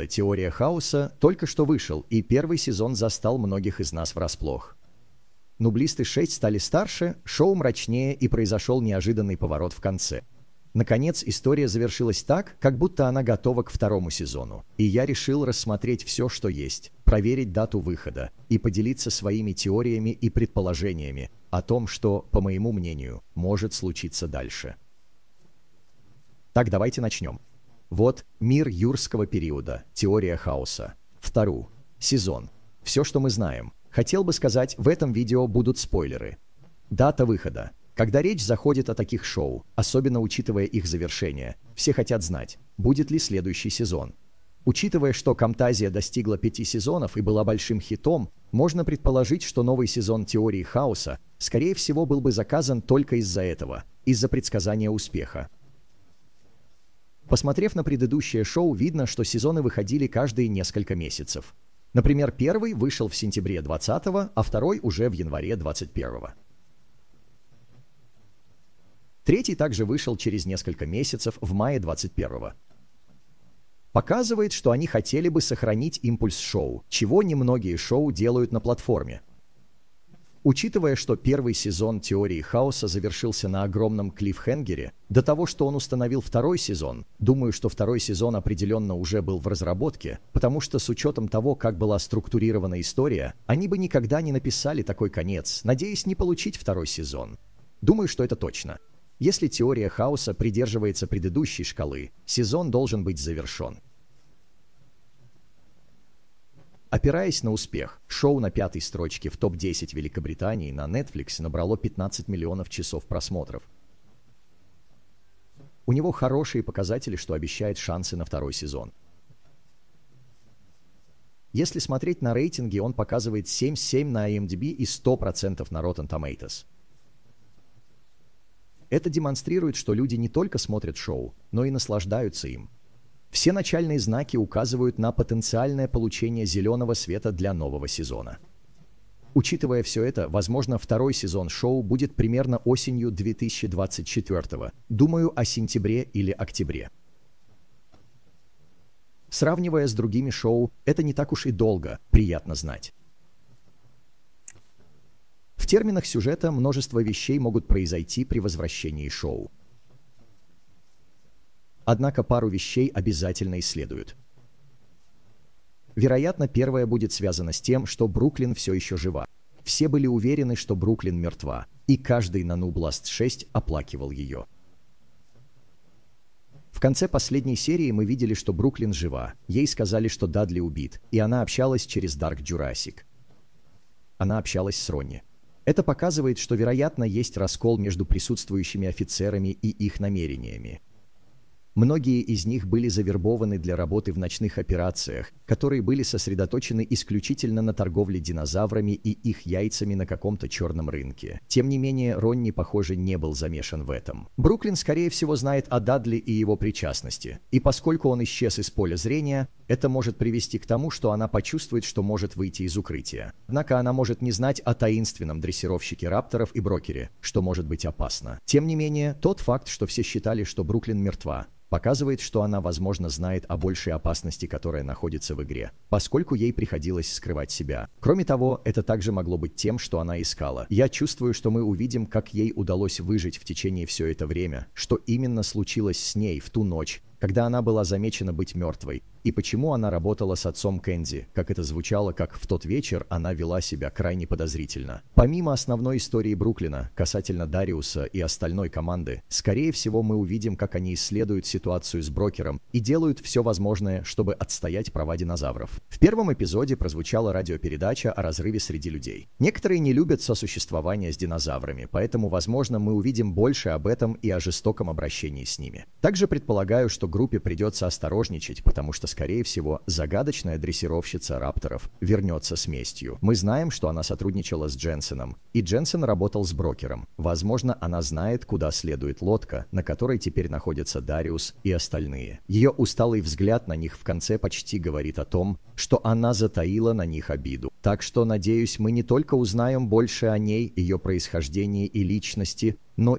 и «Теория хаоса» только что вышел, и первый сезон застал многих из нас врасплох. Нублисты 6 стали старше, шоу мрачнее и произошел неожиданный поворот в конце. Наконец, история завершилась так, как будто она готова к второму сезону. И я решил рассмотреть все, что есть, проверить дату выхода и поделиться своими теориями и предположениями о том, что, по моему мнению, может случиться дальше. Так, давайте начнем. Вот «Мир юрского периода. Теория хаоса». Вторую. Сезон. Все, что мы знаем. Хотел бы сказать, в этом видео будут спойлеры. Дата выхода. Когда речь заходит о таких шоу, особенно учитывая их завершение, все хотят знать, будет ли следующий сезон. Учитывая, что «Камтазия» достигла пяти сезонов и была большим хитом, можно предположить, что новый сезон «Теории хаоса» скорее всего был бы заказан только из-за этого, из-за предсказания успеха. Посмотрев на предыдущее шоу, видно, что сезоны выходили каждые несколько месяцев. Например, первый вышел в сентябре 20 а второй уже в январе 21 -го. Третий также вышел через несколько месяцев в мае 21 -го. Показывает, что они хотели бы сохранить импульс шоу, чего немногие шоу делают на платформе, Учитывая, что первый сезон «Теории хаоса» завершился на огромном клиффхенгере, до того, что он установил второй сезон, думаю, что второй сезон определенно уже был в разработке, потому что с учетом того, как была структурирована история, они бы никогда не написали такой конец, надеясь не получить второй сезон. Думаю, что это точно. Если теория хаоса придерживается предыдущей шкалы, сезон должен быть завершен. Опираясь на успех, шоу на пятой строчке в топ-10 Великобритании на Netflix набрало 15 миллионов часов просмотров. У него хорошие показатели, что обещает шансы на второй сезон. Если смотреть на рейтинги, он показывает 7,7 на IMDb и 100% на Rotten Tomatoes. Это демонстрирует, что люди не только смотрят шоу, но и наслаждаются им – все начальные знаки указывают на потенциальное получение зеленого света для нового сезона. Учитывая все это, возможно, второй сезон шоу будет примерно осенью 2024 Думаю о сентябре или октябре. Сравнивая с другими шоу, это не так уж и долго, приятно знать. В терминах сюжета множество вещей могут произойти при возвращении шоу. Однако пару вещей обязательно исследуют. Вероятно, первое будет связано с тем, что Бруклин все еще жива. Все были уверены, что Бруклин мертва, и каждый на Нубласт 6 оплакивал ее. В конце последней серии мы видели, что Бруклин жива, ей сказали, что Дадли убит, и она общалась через Дарк Jurassic. Она общалась с Ронни. Это показывает, что, вероятно, есть раскол между присутствующими офицерами и их намерениями. Многие из них были завербованы для работы в ночных операциях, которые были сосредоточены исключительно на торговле динозаврами и их яйцами на каком-то черном рынке. Тем не менее, Ронни, похоже, не был замешан в этом. Бруклин, скорее всего, знает о Дадли и его причастности. И поскольку он исчез из поля зрения, это может привести к тому, что она почувствует, что может выйти из укрытия. Однако она может не знать о таинственном дрессировщике рапторов и брокере, что может быть опасно. Тем не менее, тот факт, что все считали, что Бруклин мертва, показывает, что она, возможно, знает о большей опасности, которая находится в игре, поскольку ей приходилось скрывать себя. Кроме того, это также могло быть тем, что она искала. Я чувствую, что мы увидим, как ей удалось выжить в течение все это время, что именно случилось с ней в ту ночь, когда она была замечена быть мертвой, и почему она работала с отцом Кэнди, как это звучало, как в тот вечер она вела себя крайне подозрительно. Помимо основной истории Бруклина, касательно Дариуса и остальной команды, скорее всего мы увидим, как они исследуют ситуацию с брокером и делают все возможное, чтобы отстоять права динозавров. В первом эпизоде прозвучала радиопередача о разрыве среди людей. Некоторые не любят сосуществование с динозаврами, поэтому, возможно, мы увидим больше об этом и о жестоком обращении с ними. Также предполагаю, что группе придется осторожничать, потому что скорее всего, загадочная дрессировщица рапторов вернется с местью. Мы знаем, что она сотрудничала с Дженсеном, и Дженсен работал с брокером. Возможно, она знает, куда следует лодка, на которой теперь находятся Дариус и остальные. Ее усталый взгляд на них в конце почти говорит о том, что она затаила на них обиду. Так что, надеюсь, мы не только узнаем больше о ней, ее происхождении и личности, но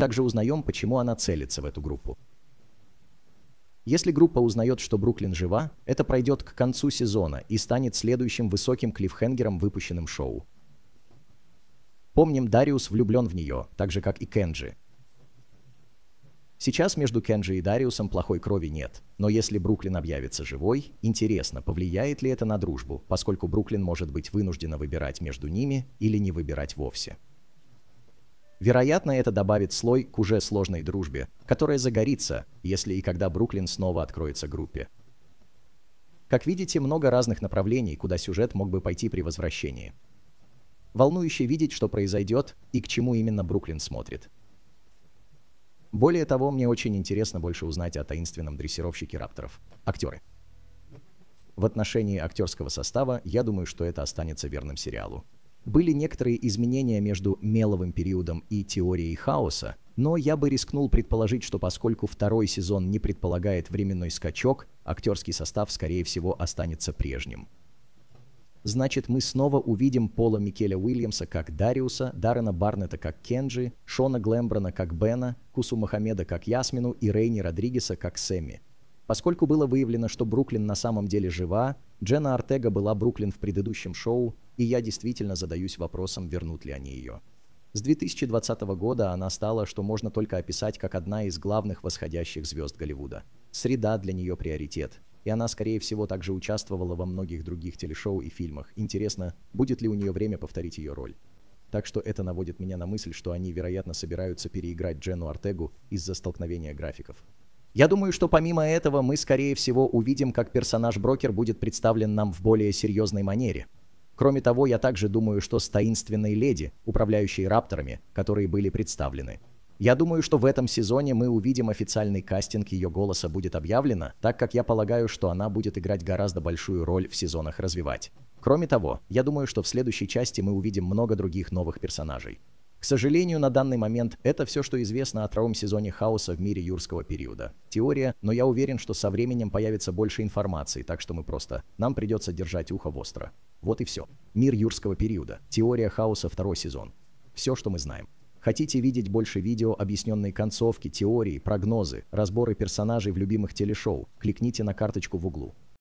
Также узнаем, почему она целится в эту группу. Если группа узнает, что Бруклин жива, это пройдет к концу сезона и станет следующим высоким клиффхенгером, выпущенным шоу. Помним, Дариус влюблен в нее, так же как и Кенджи. Сейчас между Кенджи и Дариусом плохой крови нет, но если Бруклин объявится живой, интересно, повлияет ли это на дружбу, поскольку Бруклин может быть вынуждена выбирать между ними или не выбирать вовсе. Вероятно, это добавит слой к уже сложной дружбе, которая загорится, если и когда Бруклин снова откроется группе. Как видите, много разных направлений, куда сюжет мог бы пойти при возвращении. Волнующе видеть, что произойдет и к чему именно Бруклин смотрит. Более того, мне очень интересно больше узнать о таинственном дрессировщике рапторов – актеры. В отношении актерского состава я думаю, что это останется верным сериалу. Были некоторые изменения между меловым периодом и теорией хаоса, но я бы рискнул предположить, что поскольку второй сезон не предполагает временной скачок, актерский состав, скорее всего, останется прежним. Значит, мы снова увидим Пола Микеля Уильямса как Дариуса, Даррена Барнета как Кенджи, Шона Глэмброна как Бена, Кусу Мохаммеда как Ясмину и Рейни Родригеса как Сэмми. Поскольку было выявлено, что Бруклин на самом деле жива, Дженна Артега была Бруклин в предыдущем шоу, и я действительно задаюсь вопросом, вернут ли они ее. С 2020 года она стала, что можно только описать, как одна из главных восходящих звезд Голливуда. Среда для нее приоритет, и она, скорее всего, также участвовала во многих других телешоу и фильмах. Интересно, будет ли у нее время повторить ее роль. Так что это наводит меня на мысль, что они, вероятно, собираются переиграть Дженну Артегу из-за столкновения графиков. Я думаю, что помимо этого мы, скорее всего, увидим, как персонаж-брокер будет представлен нам в более серьезной манере. Кроме того, я также думаю, что с таинственной леди, управляющей рапторами, которые были представлены. Я думаю, что в этом сезоне мы увидим официальный кастинг ее голоса будет объявлено, так как я полагаю, что она будет играть гораздо большую роль в сезонах развивать. Кроме того, я думаю, что в следующей части мы увидим много других новых персонажей. К сожалению, на данный момент это все, что известно о втором сезоне хаоса в мире юрского периода. Теория, но я уверен, что со временем появится больше информации, так что мы просто... Нам придется держать ухо востро. Вот и все. Мир юрского периода. Теория хаоса второй сезон. Все, что мы знаем. Хотите видеть больше видео, объясненные концовки, теории, прогнозы, разборы персонажей в любимых телешоу? Кликните на карточку в углу.